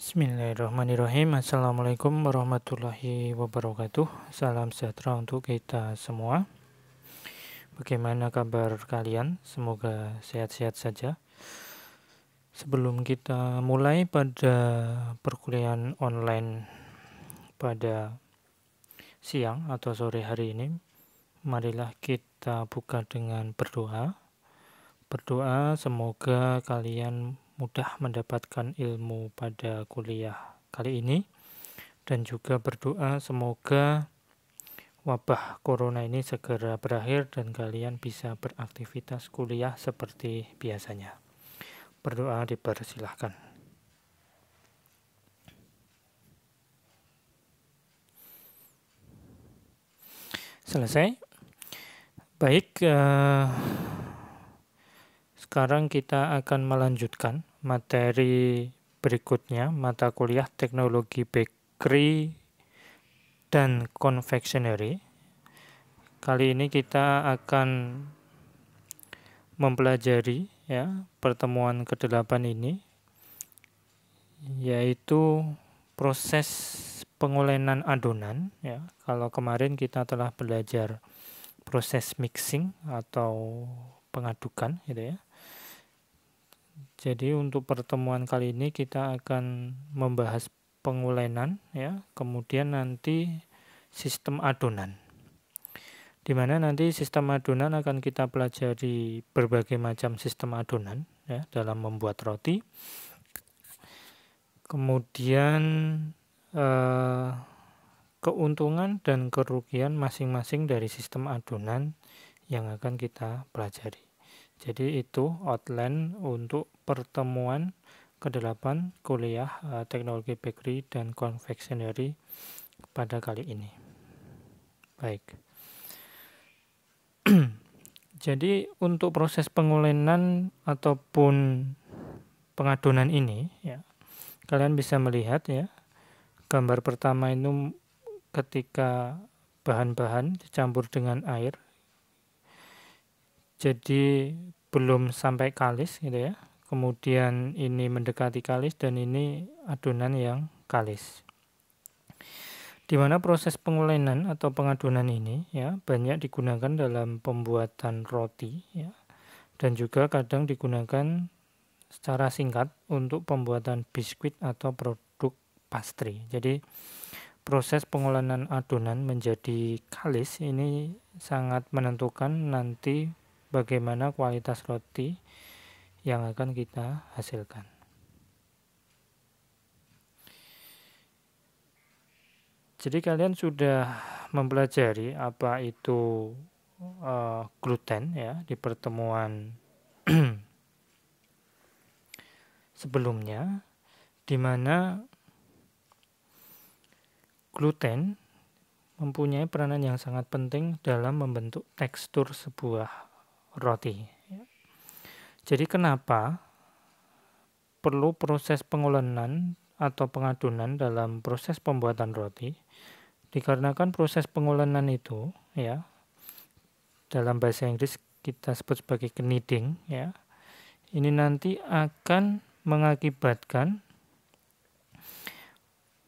Bismillahirrahmanirrahim Assalamualaikum warahmatullahi wabarakatuh Salam sejahtera untuk kita semua Bagaimana kabar kalian? Semoga sehat-sehat saja Sebelum kita mulai pada perkuliahan online Pada siang atau sore hari ini Marilah kita buka dengan berdoa Berdoa semoga kalian mudah mendapatkan ilmu pada kuliah kali ini dan juga berdoa semoga wabah corona ini segera berakhir dan kalian bisa beraktivitas kuliah seperti biasanya. Berdoa dipersilahkan. Selesai. Baik, eh, sekarang kita akan melanjutkan materi berikutnya, mata kuliah teknologi bakery dan confectionery. Kali ini kita akan mempelajari ya pertemuan ke-8 ini yaitu proses pengolenan adonan ya. Kalau kemarin kita telah belajar proses mixing atau pengadukan gitu ya jadi untuk pertemuan kali ini kita akan membahas pengulenan ya, kemudian nanti sistem adonan. Di mana nanti sistem adonan akan kita pelajari berbagai macam sistem adonan ya dalam membuat roti. Kemudian eh, keuntungan dan kerugian masing-masing dari sistem adonan yang akan kita pelajari. Jadi itu outline untuk pertemuan ke-8 kuliah eh, teknologi bakery dan confectionery pada kali ini. Baik. Jadi untuk proses pengulenan ataupun pengadonan ini ya. Kalian bisa melihat ya. Gambar pertama itu ketika bahan-bahan dicampur dengan air jadi belum sampai kalis gitu ya kemudian ini mendekati kalis dan ini adonan yang kalis di mana proses pengulenan atau pengadonan ini ya banyak digunakan dalam pembuatan roti ya dan juga kadang digunakan secara singkat untuk pembuatan biskuit atau produk pastry. Jadi proses pengolahan adonan menjadi kalis ini sangat menentukan nanti bagaimana kualitas roti yang akan kita hasilkan. Jadi kalian sudah mempelajari apa itu uh, gluten ya di pertemuan sebelumnya di mana gluten mempunyai peranan yang sangat penting dalam membentuk tekstur sebuah roti. Jadi kenapa perlu proses pengulenan atau pengadunan dalam proses pembuatan roti? Dikarenakan proses pengulenan itu ya dalam bahasa Inggris kita sebut sebagai kneading ya. Ini nanti akan mengakibatkan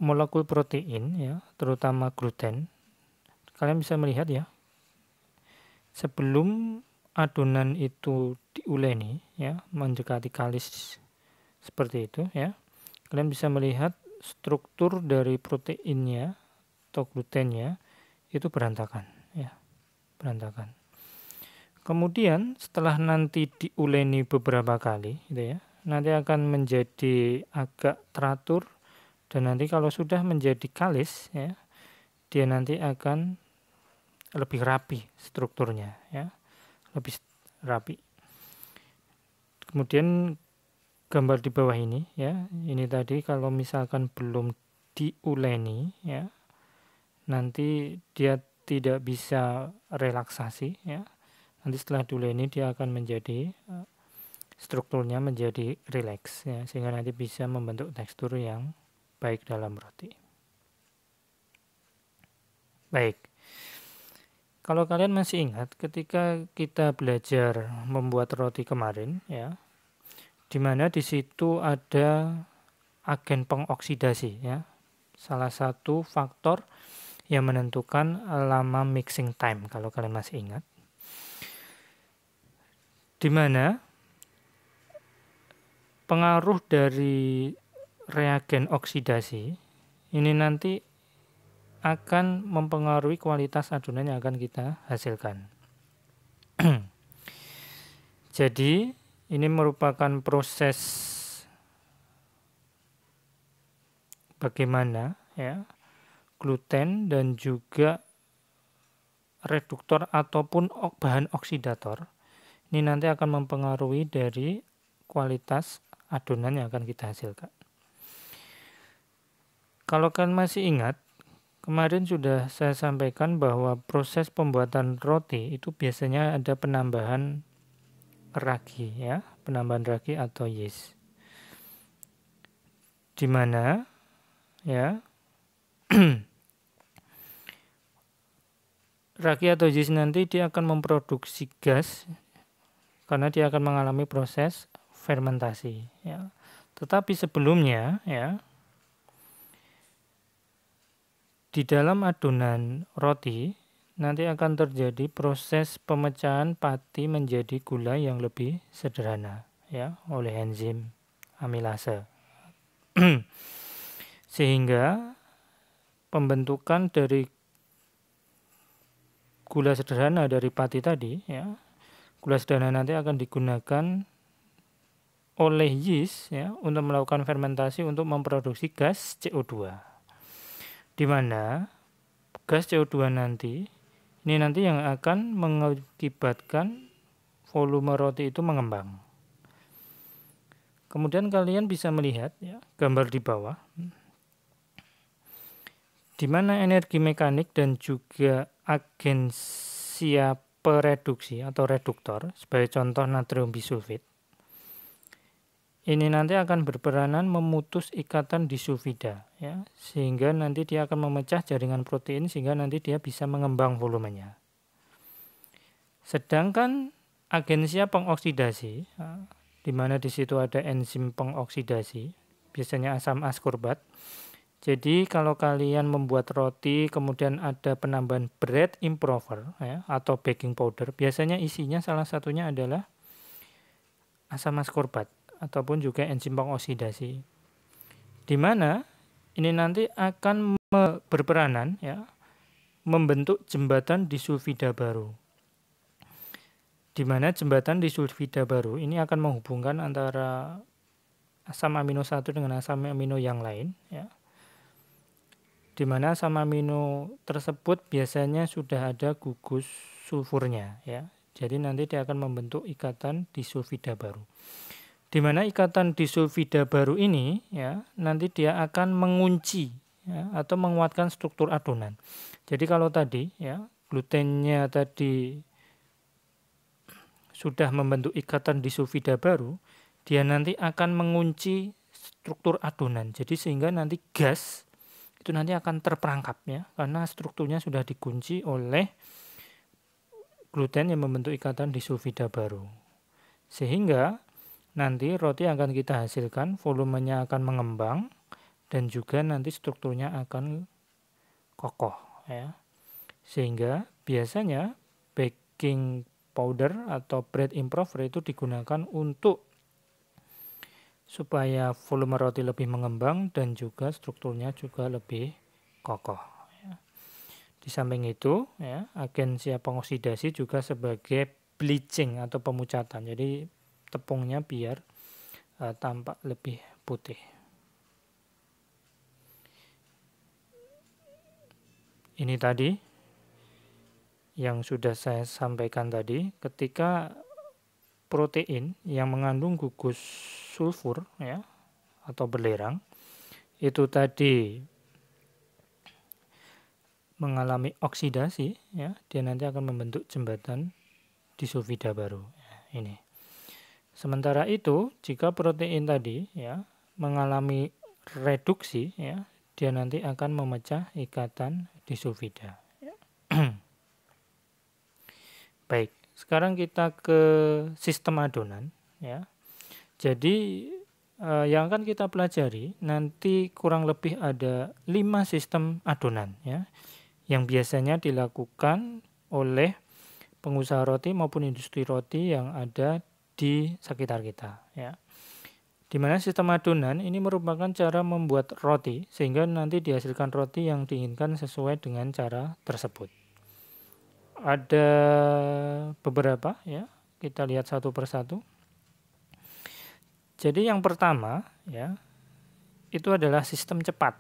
molekul protein ya, terutama gluten. Kalian bisa melihat ya. Sebelum adonan itu diuleni ya mendekati kalis seperti itu ya kalian bisa melihat struktur dari proteinnya atau glutennya itu berantakan ya berantakan kemudian setelah nanti diuleni beberapa kali gitu ya nanti akan menjadi agak teratur dan nanti kalau sudah menjadi kalis ya dia nanti akan lebih rapi strukturnya ya lebih rapi kemudian gambar di bawah ini ya ini tadi kalau misalkan belum diuleni ya nanti dia tidak bisa relaksasi ya nanti setelah diuleni dia akan menjadi eh, strukturnya menjadi relax ya sehingga nanti bisa membentuk tekstur yang baik dalam roti baik kalau kalian masih ingat ketika kita belajar membuat roti kemarin ya, di mana di situ ada agen pengoksidasi ya. Salah satu faktor yang menentukan lama mixing time kalau kalian masih ingat. Di mana pengaruh dari reagen oksidasi ini nanti akan mempengaruhi kualitas adonan yang akan kita hasilkan. Jadi, ini merupakan proses bagaimana ya gluten dan juga reduktor ataupun bahan oksidator ini nanti akan mempengaruhi dari kualitas adonan yang akan kita hasilkan. Kalau kalian masih ingat Kemarin sudah saya sampaikan bahwa proses pembuatan roti itu biasanya ada penambahan ragi ya, penambahan ragi atau yeast. Di mana ya ragi atau yeast nanti dia akan memproduksi gas karena dia akan mengalami proses fermentasi ya. Tetapi sebelumnya ya di dalam adonan roti nanti akan terjadi proses pemecahan pati menjadi gula yang lebih sederhana ya oleh enzim amilase. Sehingga pembentukan dari gula sederhana dari pati tadi ya. Gula sederhana nanti akan digunakan oleh yeast ya untuk melakukan fermentasi untuk memproduksi gas CO2 di mana gas CO2 nanti ini nanti yang akan mengakibatkan volume roti itu mengembang. Kemudian kalian bisa melihat ya, gambar di bawah di mana energi mekanik dan juga agensia pereduksi atau reduktor sebagai contoh natrium bisulfit ini nanti akan berperanan memutus ikatan disuvida, ya sehingga nanti dia akan memecah jaringan protein sehingga nanti dia bisa mengembang volumenya sedangkan agensia pengoksidasi ya, di mana di situ ada enzim pengoksidasi biasanya asam askorbat jadi kalau kalian membuat roti kemudian ada penambahan bread improver ya, atau baking powder biasanya isinya salah satunya adalah asam askorbat ataupun juga enzim pengoksidasi. Di mana ini nanti akan berperanan ya membentuk jembatan disulfida baru. Di mana jembatan disulfida baru ini akan menghubungkan antara asam amino satu dengan asam amino yang lain ya. Di mana asam amino tersebut biasanya sudah ada gugus sulfurnya ya. Jadi nanti dia akan membentuk ikatan disulfida baru di mana ikatan disulfida baru ini ya nanti dia akan mengunci ya, atau menguatkan struktur adonan. Jadi kalau tadi ya glutennya tadi sudah membentuk ikatan disulfida baru, dia nanti akan mengunci struktur adonan. Jadi sehingga nanti gas itu nanti akan terperangkap ya karena strukturnya sudah dikunci oleh gluten yang membentuk ikatan disulfida baru. Sehingga nanti roti akan kita hasilkan, volumenya akan mengembang, dan juga nanti strukturnya akan kokoh. ya Sehingga biasanya baking powder atau bread improver itu digunakan untuk supaya volume roti lebih mengembang dan juga strukturnya juga lebih kokoh. Ya. Di samping itu, ya, agensi pengoksidasi juga sebagai bleaching atau pemucatan. Jadi tepungnya biar uh, tampak lebih putih. Ini tadi yang sudah saya sampaikan tadi, ketika protein yang mengandung gugus sulfur ya atau belerang itu tadi mengalami oksidasi ya dia nanti akan membentuk jembatan disulfida baru ya, ini Sementara itu, jika protein tadi ya mengalami reduksi ya, dia nanti akan memecah ikatan disulfida. Ya. Baik, sekarang kita ke sistem adonan ya. Jadi eh, yang akan kita pelajari nanti kurang lebih ada lima sistem adonan ya yang biasanya dilakukan oleh pengusaha roti maupun industri roti yang ada di sekitar kita ya. Di mana sistem adonan ini merupakan cara membuat roti sehingga nanti dihasilkan roti yang diinginkan sesuai dengan cara tersebut. Ada beberapa ya, kita lihat satu persatu. Jadi yang pertama ya itu adalah sistem cepat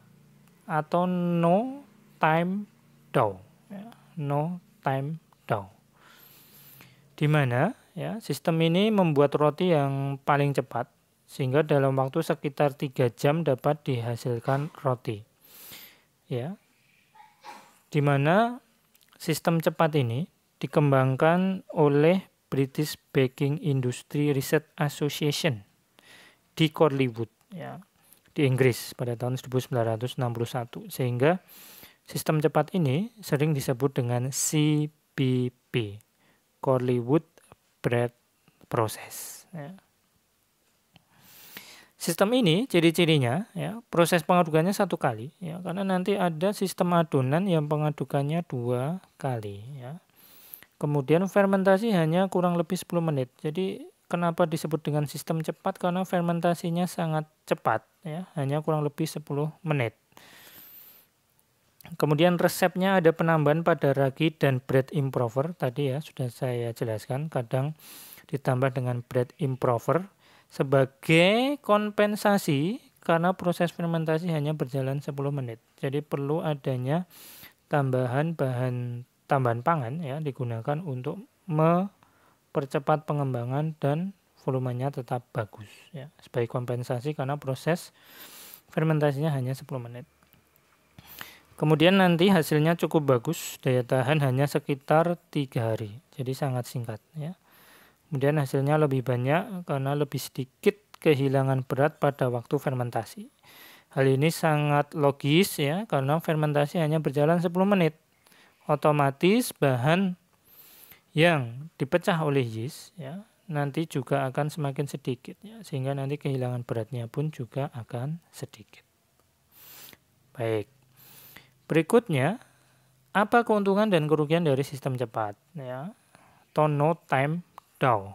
atau no time dough. Ya. No time dough. Di mana ya sistem ini membuat roti yang paling cepat sehingga dalam waktu sekitar 3 jam dapat dihasilkan roti ya dimana sistem cepat ini dikembangkan oleh British Baking Industry Research Association di Corleywood, ya di Inggris pada tahun 1961 sehingga sistem cepat ini sering disebut dengan CBP Corleywood bread proses. Ya. Sistem ini ciri-cirinya ya proses pengadukannya satu kali ya karena nanti ada sistem adonan yang pengadukannya dua kali ya. Kemudian fermentasi hanya kurang lebih 10 menit. Jadi kenapa disebut dengan sistem cepat karena fermentasinya sangat cepat ya hanya kurang lebih 10 menit. Kemudian resepnya ada penambahan pada ragi dan bread improver tadi ya sudah saya jelaskan kadang ditambah dengan bread improver sebagai kompensasi karena proses fermentasi hanya berjalan 10 menit. Jadi perlu adanya tambahan bahan tambahan pangan ya digunakan untuk mempercepat pengembangan dan volumenya tetap bagus ya sebagai kompensasi karena proses fermentasinya hanya 10 menit. Kemudian nanti hasilnya cukup bagus, daya tahan hanya sekitar tiga hari, jadi sangat singkat. Ya. Kemudian hasilnya lebih banyak karena lebih sedikit kehilangan berat pada waktu fermentasi. Hal ini sangat logis ya, karena fermentasi hanya berjalan 10 menit. Otomatis bahan yang dipecah oleh yeast ya, nanti juga akan semakin sedikit ya, sehingga nanti kehilangan beratnya pun juga akan sedikit. Baik. Berikutnya, apa keuntungan dan kerugian dari sistem cepat? Ya, Tono Time down.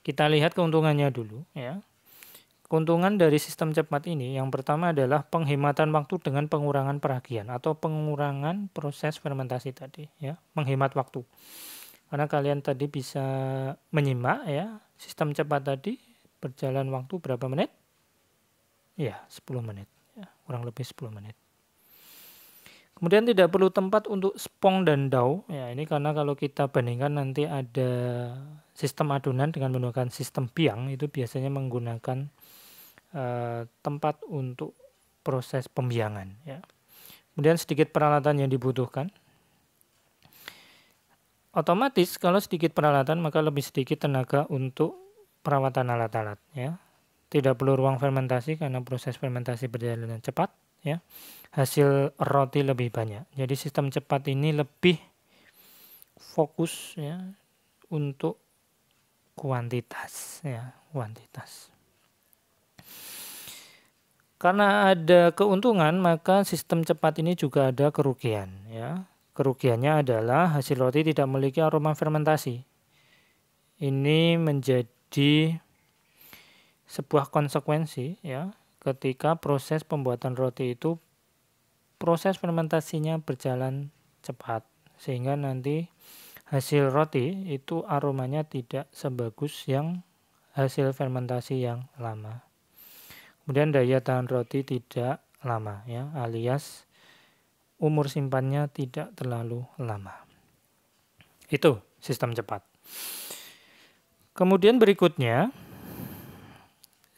Kita lihat keuntungannya dulu. Ya, keuntungan dari sistem cepat ini yang pertama adalah penghematan waktu dengan pengurangan peragian atau pengurangan proses fermentasi tadi. Ya, menghemat waktu. Karena kalian tadi bisa menyimak ya sistem cepat tadi berjalan waktu berapa menit? Ya, 10 menit. Ya, kurang lebih 10 menit. Kemudian tidak perlu tempat untuk spong dan daun, Ya, ini karena kalau kita bandingkan nanti ada sistem adonan dengan menggunakan sistem piang itu biasanya menggunakan uh, tempat untuk proses pembiangan ya. Kemudian sedikit peralatan yang dibutuhkan. Otomatis kalau sedikit peralatan maka lebih sedikit tenaga untuk perawatan alat-alat ya. Tidak perlu ruang fermentasi karena proses fermentasi berjalan dengan cepat ya hasil roti lebih banyak. Jadi sistem cepat ini lebih fokus ya untuk kuantitas ya, kuantitas. Karena ada keuntungan, maka sistem cepat ini juga ada kerugian ya. Kerugiannya adalah hasil roti tidak memiliki aroma fermentasi. Ini menjadi sebuah konsekuensi ya ketika proses pembuatan roti itu proses fermentasinya berjalan cepat sehingga nanti hasil roti itu aromanya tidak sebagus yang hasil fermentasi yang lama. Kemudian daya tahan roti tidak lama ya, alias umur simpannya tidak terlalu lama. Itu sistem cepat. Kemudian berikutnya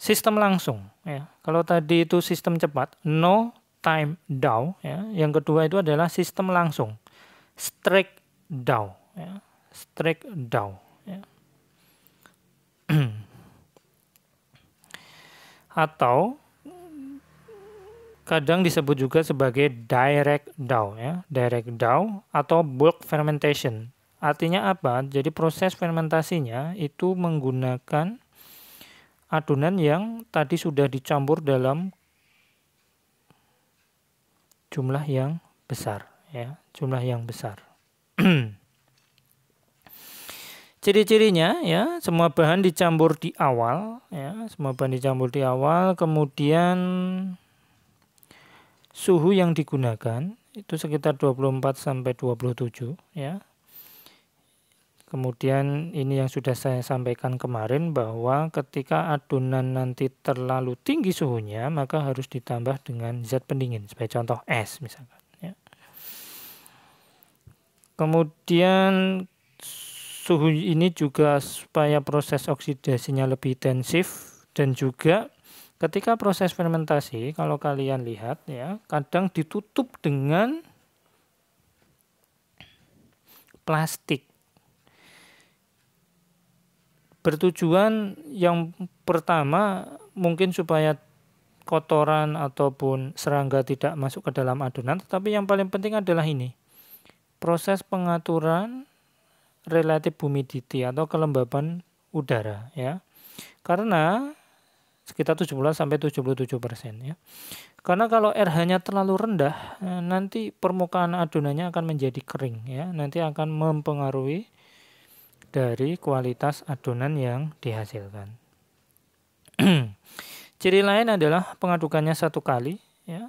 sistem langsung ya. Kalau tadi itu sistem cepat, no time down, ya. Yang kedua itu adalah sistem langsung. Strike down, ya. Strike DAO ya. Atau kadang disebut juga sebagai direct DAO ya, direct DAO atau bulk fermentation. Artinya apa? Jadi proses fermentasinya itu menggunakan adonan yang tadi sudah dicampur dalam jumlah yang besar ya, jumlah yang besar. Ciri-cirinya ya, semua bahan dicampur di awal ya, semua bahan dicampur di awal, kemudian suhu yang digunakan itu sekitar 24 sampai 27 ya. Kemudian ini yang sudah saya sampaikan kemarin bahwa ketika adonan nanti terlalu tinggi suhunya maka harus ditambah dengan zat pendingin sebagai contoh es misalkan. Ya. Kemudian suhu ini juga supaya proses oksidasinya lebih intensif dan juga ketika proses fermentasi kalau kalian lihat ya kadang ditutup dengan plastik bertujuan yang pertama mungkin supaya kotoran ataupun serangga tidak masuk ke dalam adonan, tetapi yang paling penting adalah ini. Proses pengaturan relatif humidity atau kelembaban udara ya. Karena sekitar bulan sampai 77 persen ya. Karena kalau RH-nya terlalu rendah, eh, nanti permukaan adonannya akan menjadi kering ya. Nanti akan mempengaruhi dari kualitas adonan yang dihasilkan. Ciri lain adalah pengadukannya satu kali, ya.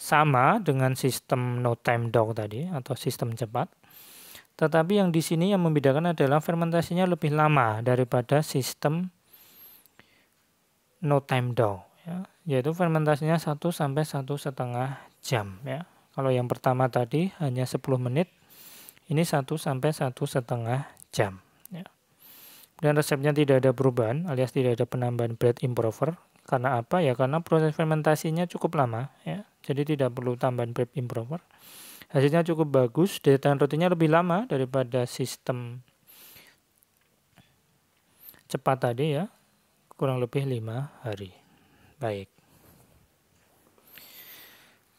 sama dengan sistem no time dog tadi atau sistem cepat. Tetapi yang di sini yang membedakan adalah fermentasinya lebih lama daripada sistem no time dog, ya. yaitu fermentasinya satu sampai satu setengah jam. Ya. Kalau yang pertama tadi hanya 10 menit, ini satu sampai satu setengah jam. Ya. Dan resepnya tidak ada perubahan alias tidak ada penambahan bread improver. Karena apa? Ya karena proses fermentasinya cukup lama. ya Jadi tidak perlu tambahan bread improver. Hasilnya cukup bagus. Daya tahan rotinya lebih lama daripada sistem cepat tadi ya. Kurang lebih 5 hari. Baik.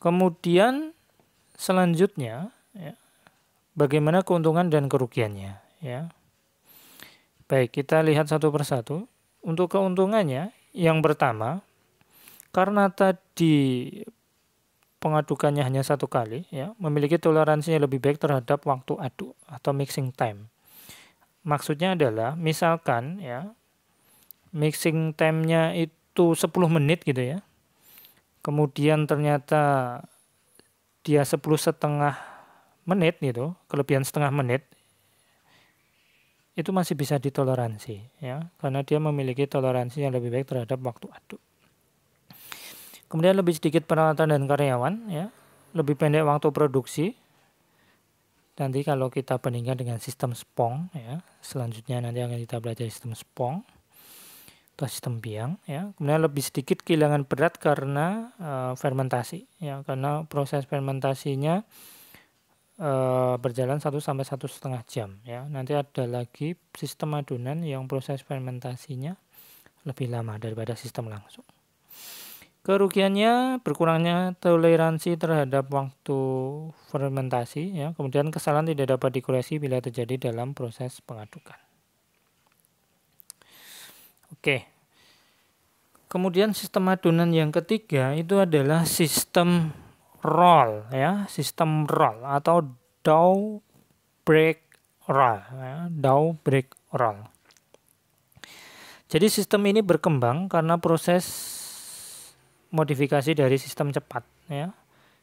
Kemudian selanjutnya ya, bagaimana keuntungan dan kerugiannya ya. Baik, kita lihat satu persatu. Untuk keuntungannya, yang pertama, karena tadi pengadukannya hanya satu kali, ya, memiliki toleransinya lebih baik terhadap waktu aduk atau mixing time. Maksudnya adalah, misalkan ya, mixing time-nya itu 10 menit gitu ya, kemudian ternyata dia 10 setengah menit gitu, kelebihan setengah menit itu masih bisa ditoleransi ya karena dia memiliki toleransi yang lebih baik terhadap waktu aduk kemudian lebih sedikit peralatan dan karyawan ya lebih pendek waktu produksi nanti kalau kita bandingkan dengan sistem spong ya selanjutnya nanti akan kita belajar sistem spong atau sistem biang ya kemudian lebih sedikit kehilangan berat karena uh, fermentasi ya karena proses fermentasinya Eh, berjalan 1 sampai satu setengah jam ya. Nanti ada lagi sistem adonan yang proses fermentasinya lebih lama daripada sistem langsung. Kerugiannya berkurangnya toleransi terhadap waktu fermentasi ya. Kemudian kesalahan tidak dapat dikoreksi bila terjadi dalam proses pengadukan. Oke. Kemudian sistem adonan yang ketiga itu adalah sistem roll ya, sistem roll atau dow break roll ya, dow break roll. Jadi sistem ini berkembang karena proses modifikasi dari sistem cepat ya,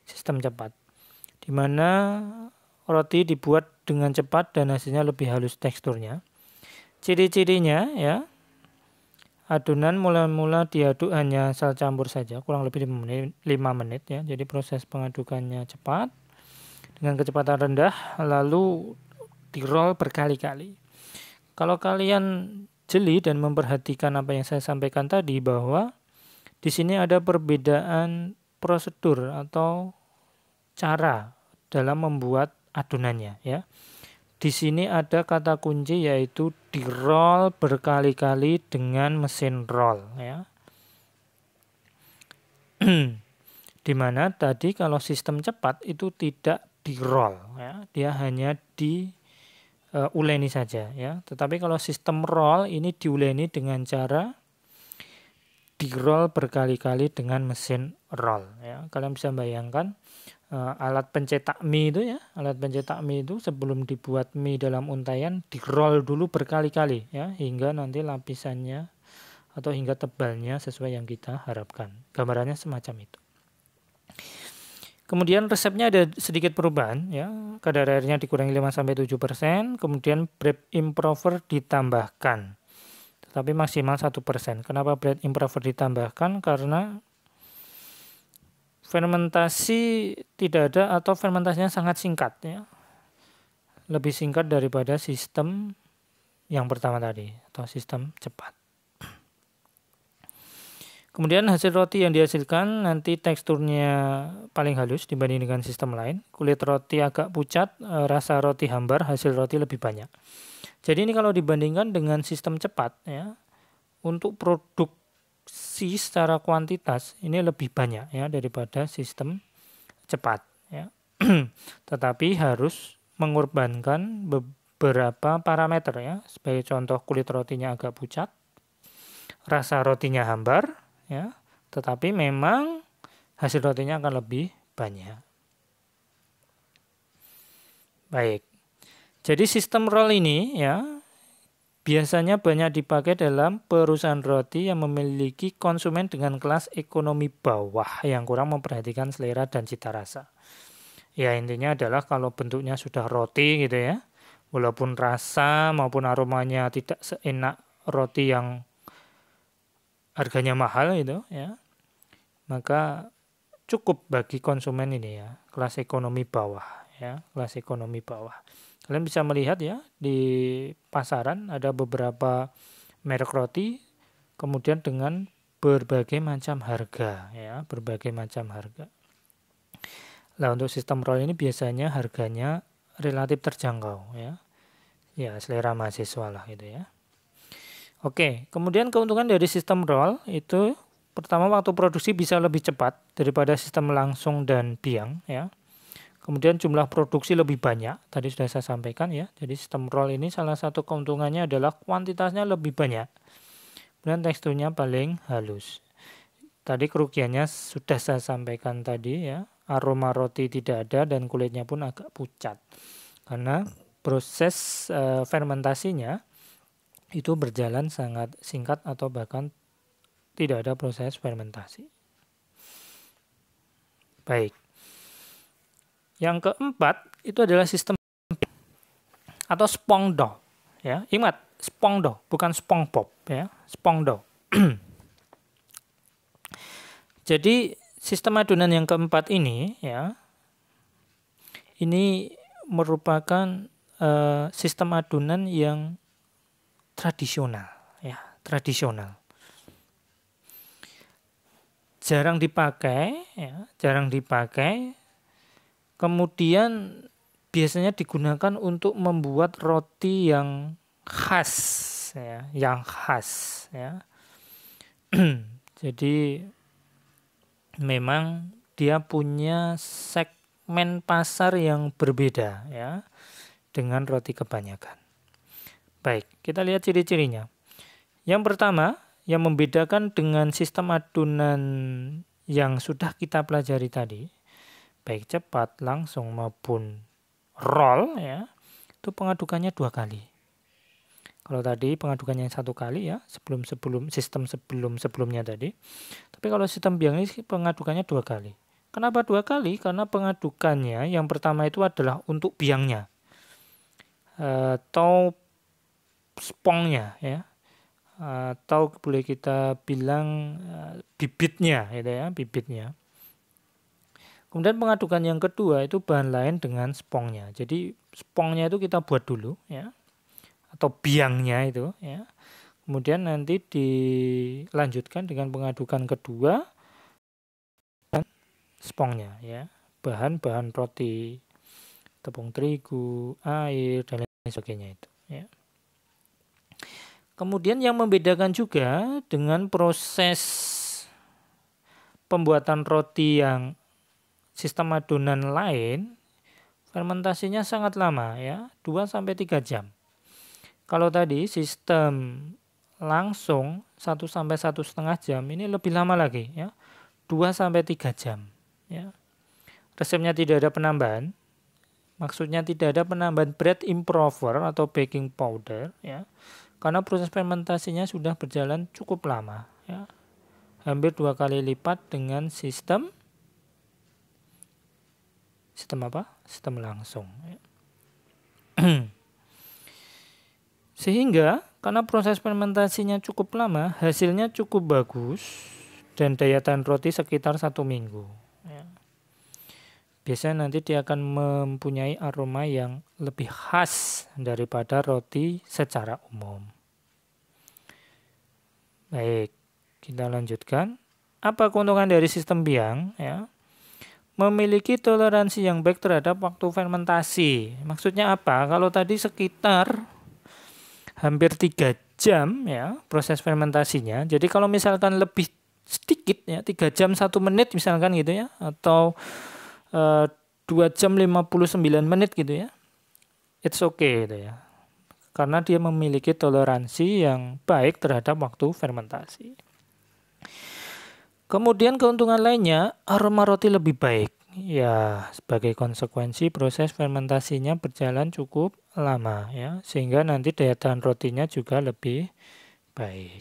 sistem cepat. Di mana roti dibuat dengan cepat dan hasilnya lebih halus teksturnya. Ciri-cirinya ya, Adonan mula-mula diaduk hanya sel campur saja, kurang lebih 5 menit, 5 menit ya. Jadi proses pengadukannya cepat dengan kecepatan rendah lalu dirol berkali-kali. Kalau kalian jeli dan memperhatikan apa yang saya sampaikan tadi bahwa di sini ada perbedaan prosedur atau cara dalam membuat adonannya ya. Di sini ada kata kunci yaitu di roll berkali-kali dengan mesin roll ya. Dimana tadi kalau sistem cepat itu tidak di roll ya, dia hanya di uh, uleni saja ya. Tetapi kalau sistem roll ini diuleni dengan cara di roll berkali-kali dengan mesin roll ya. Kalian bisa bayangkan uh, alat pencetak mie itu ya, alat pencetak mie itu sebelum dibuat mie dalam untayan roll dulu berkali-kali ya hingga nanti lapisannya atau hingga tebalnya sesuai yang kita harapkan. Gambarannya semacam itu. Kemudian resepnya ada sedikit perubahan ya. Kadar airnya dikurangi 5 sampai 7%, kemudian bread improver ditambahkan. Tetapi maksimal 1%. Kenapa bread improver ditambahkan? Karena fermentasi tidak ada atau fermentasinya sangat singkat ya. Lebih singkat daripada sistem yang pertama tadi atau sistem cepat. Kemudian hasil roti yang dihasilkan nanti teksturnya paling halus dibanding dengan sistem lain. Kulit roti agak pucat, e, rasa roti hambar, hasil roti lebih banyak. Jadi ini kalau dibandingkan dengan sistem cepat ya, untuk produk produksi secara kuantitas ini lebih banyak ya daripada sistem cepat ya. Tetapi harus mengorbankan beberapa parameter ya. Sebagai contoh kulit rotinya agak pucat, rasa rotinya hambar ya. Tetapi memang hasil rotinya akan lebih banyak. Baik. Jadi sistem roll ini ya biasanya banyak dipakai dalam perusahaan roti yang memiliki konsumen dengan kelas ekonomi bawah yang kurang memperhatikan selera dan cita rasa. Ya intinya adalah kalau bentuknya sudah roti gitu ya, walaupun rasa maupun aromanya tidak seenak roti yang harganya mahal itu ya, maka cukup bagi konsumen ini ya, kelas ekonomi bawah ya, kelas ekonomi bawah. Kalian bisa melihat ya di pasaran ada beberapa merek roti kemudian dengan berbagai macam harga ya, berbagai macam harga. Nah, untuk sistem roll ini biasanya harganya relatif terjangkau ya. Ya, selera mahasiswa lah gitu ya. Oke, kemudian keuntungan dari sistem roll itu pertama waktu produksi bisa lebih cepat daripada sistem langsung dan biang ya. Kemudian jumlah produksi lebih banyak, tadi sudah saya sampaikan ya. Jadi sistem roll ini salah satu keuntungannya adalah kuantitasnya lebih banyak. Kemudian teksturnya paling halus. Tadi kerugiannya sudah saya sampaikan tadi ya. Aroma roti tidak ada dan kulitnya pun agak pucat. Karena proses e, fermentasinya itu berjalan sangat singkat atau bahkan tidak ada proses fermentasi. Baik. Yang keempat itu adalah sistem atau spongdo ya. Ingat, spongdo bukan spongbob ya, spongdo. Jadi sistem adonan yang keempat ini ya ini merupakan uh, sistem adonan yang tradisional ya, tradisional. Jarang dipakai ya, jarang dipakai Kemudian biasanya digunakan untuk membuat roti yang khas ya, yang khas ya. Jadi memang dia punya segmen pasar yang berbeda ya dengan roti kebanyakan. Baik, kita lihat ciri-cirinya. Yang pertama, yang membedakan dengan sistem adonan yang sudah kita pelajari tadi baik cepat langsung maupun roll ya itu pengadukannya dua kali kalau tadi pengadukannya satu kali ya sebelum sebelum sistem sebelum sebelumnya tadi tapi kalau sistem biang ini pengadukannya dua kali kenapa dua kali karena pengadukannya yang pertama itu adalah untuk biangnya atau e, spongnya ya atau e, boleh kita bilang e, bibitnya gitu ya bibitnya Kemudian pengadukan yang kedua itu bahan lain dengan spongnya. Jadi spongnya itu kita buat dulu ya atau biangnya itu ya. Kemudian nanti dilanjutkan dengan pengadukan kedua dan spongnya ya. Bahan-bahan roti tepung terigu, air dan lain sebagainya itu ya. Kemudian yang membedakan juga dengan proses pembuatan roti yang sistem adonan lain fermentasinya sangat lama ya, 2 sampai 3 jam. Kalau tadi sistem langsung 1 sampai satu setengah jam ini lebih lama lagi ya, 2 sampai 3 jam ya. Resepnya tidak ada penambahan. Maksudnya tidak ada penambahan bread improver atau baking powder ya karena proses fermentasinya sudah berjalan cukup lama ya hampir dua kali lipat dengan sistem sistem apa? Sistem langsung. Ya. Sehingga karena proses fermentasinya cukup lama, hasilnya cukup bagus dan daya tahan roti sekitar satu minggu. Ya. Biasanya nanti dia akan mempunyai aroma yang lebih khas daripada roti secara umum. Baik, kita lanjutkan. Apa keuntungan dari sistem biang? Ya, memiliki toleransi yang baik terhadap waktu fermentasi. Maksudnya apa? Kalau tadi sekitar hampir tiga jam ya proses fermentasinya. Jadi kalau misalkan lebih sedikit ya tiga jam satu menit misalkan gitu ya atau e, eh, 2 jam 59 menit gitu ya. It's okay gitu ya. Karena dia memiliki toleransi yang baik terhadap waktu fermentasi. Kemudian keuntungan lainnya, aroma roti lebih baik. Ya, sebagai konsekuensi proses fermentasinya berjalan cukup lama ya, sehingga nanti daya tahan rotinya juga lebih baik.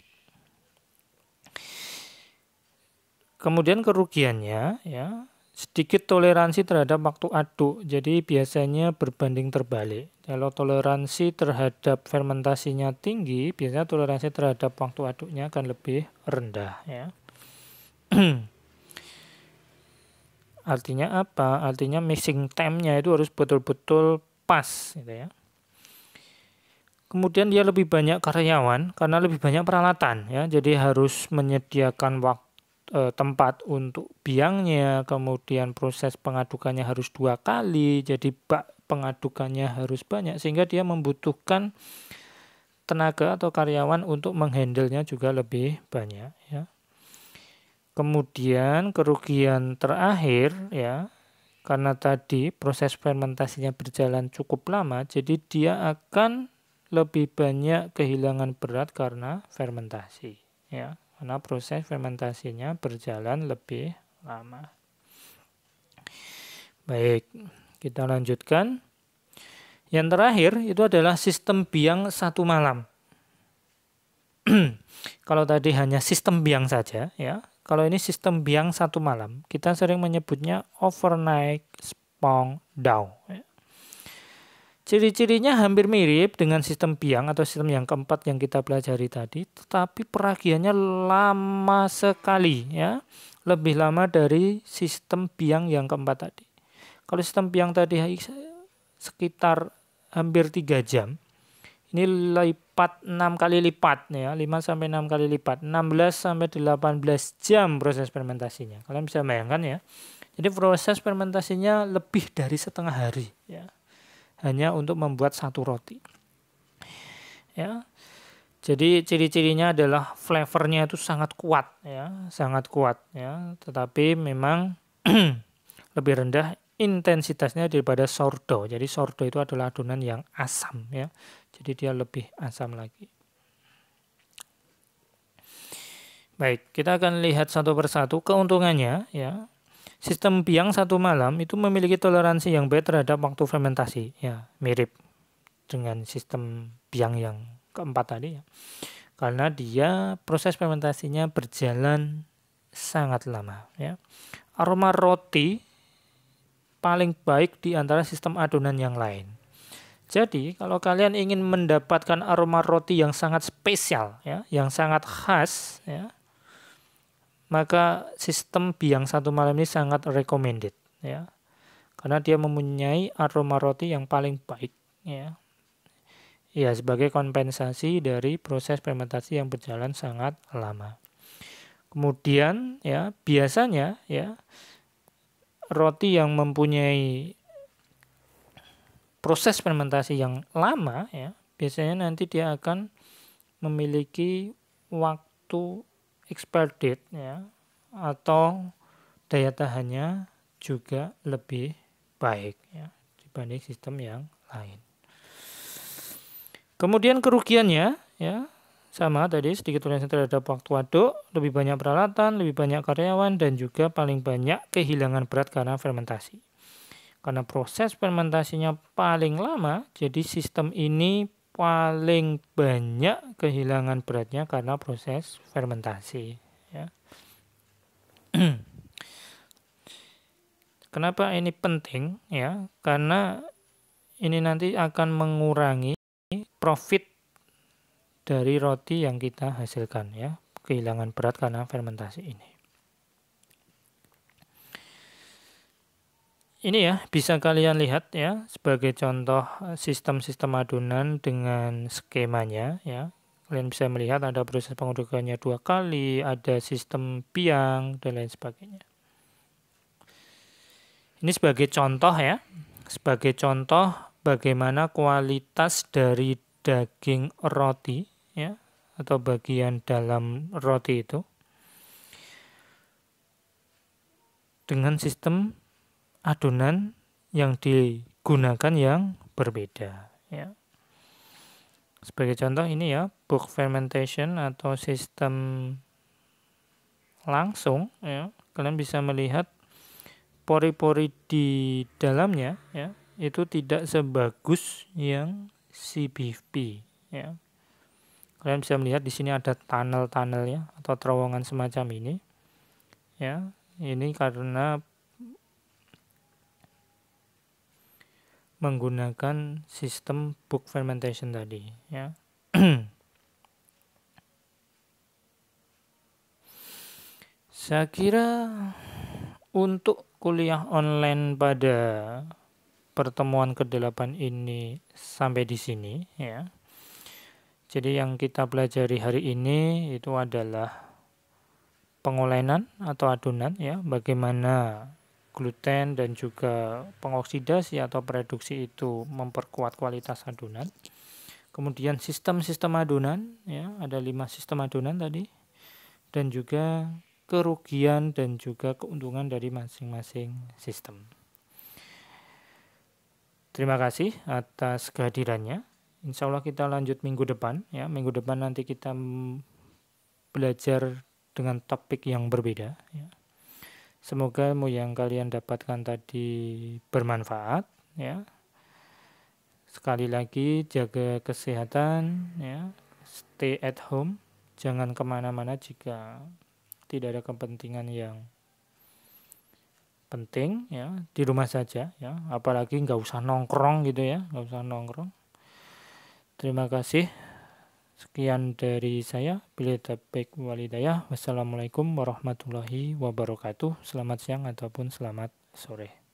Kemudian kerugiannya ya, sedikit toleransi terhadap waktu aduk. Jadi biasanya berbanding terbalik. Kalau toleransi terhadap fermentasinya tinggi, biasanya toleransi terhadap waktu aduknya akan lebih rendah ya. Artinya apa? Artinya missing time-nya itu harus betul-betul pas gitu ya. Kemudian dia lebih banyak karyawan karena lebih banyak peralatan ya. Jadi harus menyediakan waktu e, tempat untuk biangnya, kemudian proses pengadukannya harus dua kali, jadi bak pengadukannya harus banyak sehingga dia membutuhkan tenaga atau karyawan untuk menghandlenya juga lebih banyak ya. Kemudian kerugian terakhir ya, karena tadi proses fermentasinya berjalan cukup lama, jadi dia akan lebih banyak kehilangan berat karena fermentasi ya, karena proses fermentasinya berjalan lebih lama. Baik, kita lanjutkan. Yang terakhir itu adalah sistem biang satu malam. Kalau tadi hanya sistem biang saja ya, kalau ini sistem biang satu malam, kita sering menyebutnya overnight spong down. Ya. Ciri-cirinya hampir mirip dengan sistem biang atau sistem yang keempat yang kita pelajari tadi, tetapi peragiannya lama sekali ya, lebih lama dari sistem biang yang keempat tadi. Kalau sistem biang tadi sekitar hampir tiga jam, ini lipat 6 kali lipat ya 5 sampai 6 kali lipat 16 sampai 18 jam proses fermentasinya kalian bisa bayangkan ya jadi proses fermentasinya lebih dari setengah hari ya hanya untuk membuat satu roti ya jadi ciri-cirinya adalah flavornya itu sangat kuat ya sangat kuat ya tetapi memang lebih rendah intensitasnya daripada sordo. Jadi sordo itu adalah adonan yang asam ya. Jadi dia lebih asam lagi. Baik, kita akan lihat satu persatu keuntungannya ya. Sistem biang satu malam itu memiliki toleransi yang baik terhadap waktu fermentasi ya, mirip dengan sistem biang yang keempat tadi ya. Karena dia proses fermentasinya berjalan sangat lama ya. Aroma roti paling baik di antara sistem adonan yang lain jadi kalau kalian ingin mendapatkan aroma roti yang sangat spesial, ya, yang sangat khas, ya, maka sistem biang satu malam ini sangat recommended, ya, karena dia mempunyai aroma roti yang paling baik, ya, ya sebagai kompensasi dari proses fermentasi yang berjalan sangat lama. Kemudian, ya, biasanya, ya, roti yang mempunyai proses fermentasi yang lama ya biasanya nanti dia akan memiliki waktu expired date ya atau daya tahannya juga lebih baik ya dibanding sistem yang lain. Kemudian kerugiannya ya sama tadi sedikit tulisan terhadap waktu aduk, lebih banyak peralatan, lebih banyak karyawan dan juga paling banyak kehilangan berat karena fermentasi. Karena proses fermentasinya paling lama, jadi sistem ini paling banyak kehilangan beratnya karena proses fermentasi. Ya. Kenapa ini penting? Ya, karena ini nanti akan mengurangi profit dari roti yang kita hasilkan ya, kehilangan berat karena fermentasi ini. ini ya bisa kalian lihat ya sebagai contoh eh, sistem-sistem adonan dengan skemanya ya kalian bisa melihat ada proses pengudukannya dua kali ada sistem piang dan lain sebagainya ini sebagai contoh ya sebagai contoh bagaimana kualitas dari daging roti ya atau bagian dalam roti itu dengan sistem adonan yang digunakan yang berbeda. Ya. Sebagai contoh ini ya, book fermentation atau sistem langsung, ya, kalian bisa melihat pori-pori di dalamnya, ya, itu tidak sebagus yang CBFP. Ya. Kalian bisa melihat di sini ada tunnel ya atau terowongan semacam ini. Ya, ini karena menggunakan sistem book fermentation tadi ya saya kira untuk kuliah online pada pertemuan ke-8 ini sampai di sini ya. Jadi yang kita pelajari hari ini itu adalah pengolahan atau adonan ya, bagaimana gluten dan juga pengoksidasi atau produksi itu memperkuat kualitas adonan. Kemudian sistem-sistem adonan, ya ada lima sistem adonan tadi, dan juga kerugian dan juga keuntungan dari masing-masing sistem. Terima kasih atas kehadirannya. Insya Allah kita lanjut minggu depan ya. Minggu depan nanti kita belajar dengan topik yang berbeda. Ya. Semoga ilmu yang kalian dapatkan tadi bermanfaat ya. Sekali lagi jaga kesehatan ya, stay at home, jangan kemana-mana jika tidak ada kepentingan yang penting ya di rumah saja ya apalagi nggak usah nongkrong gitu ya nggak usah nongkrong terima kasih Sekian dari saya, Bila Tepik Walidayah. Wassalamualaikum warahmatullahi wabarakatuh. Selamat siang ataupun selamat sore.